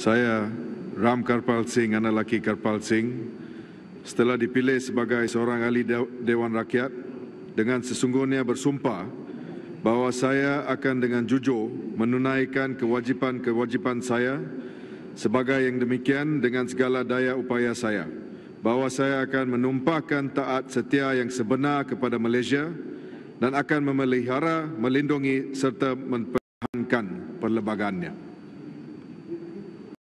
Saya Ram Karpal Singh, anak laki Karpal Singh, setelah dipilih sebagai seorang ahli Dewan Rakyat dengan sesungguhnya bersumpah bahawa saya akan dengan jujur menunaikan kewajipan-kewajipan saya sebagai yang demikian dengan segala daya upaya saya bahawa saya akan menumpahkan taat setia yang sebenar kepada Malaysia dan akan memelihara, melindungi serta mempertahankan perlembagaannya.